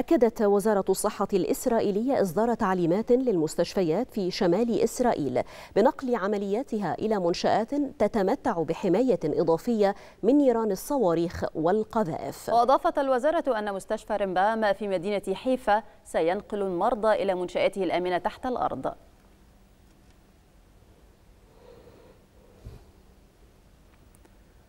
أكدت وزارة الصحة الإسرائيلية إصدار تعليمات للمستشفيات في شمال إسرائيل بنقل عملياتها إلى منشآت تتمتع بحماية إضافية من نيران الصواريخ والقذائف وأضافت الوزارة أن مستشفى رمبام في مدينة حيفا سينقل المرضى إلى منشآته الآمنة تحت الأرض